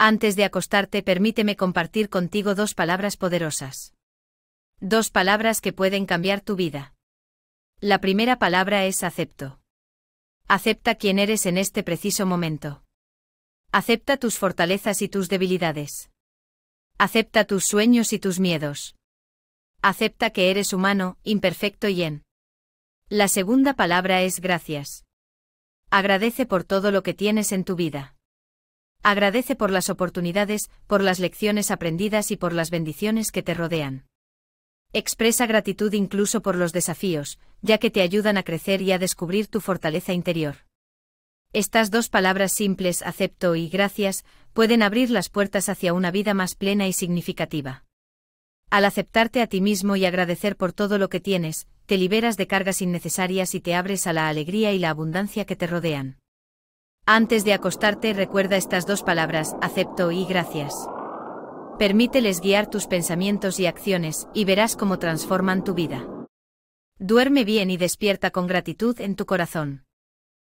Antes de acostarte permíteme compartir contigo dos palabras poderosas. Dos palabras que pueden cambiar tu vida. La primera palabra es acepto. Acepta quién eres en este preciso momento. Acepta tus fortalezas y tus debilidades. Acepta tus sueños y tus miedos. Acepta que eres humano, imperfecto y en. La segunda palabra es gracias. Agradece por todo lo que tienes en tu vida. Agradece por las oportunidades, por las lecciones aprendidas y por las bendiciones que te rodean. Expresa gratitud incluso por los desafíos, ya que te ayudan a crecer y a descubrir tu fortaleza interior. Estas dos palabras simples, acepto y gracias, pueden abrir las puertas hacia una vida más plena y significativa. Al aceptarte a ti mismo y agradecer por todo lo que tienes, te liberas de cargas innecesarias y te abres a la alegría y la abundancia que te rodean. Antes de acostarte recuerda estas dos palabras, acepto y gracias. Permíteles guiar tus pensamientos y acciones, y verás cómo transforman tu vida. Duerme bien y despierta con gratitud en tu corazón.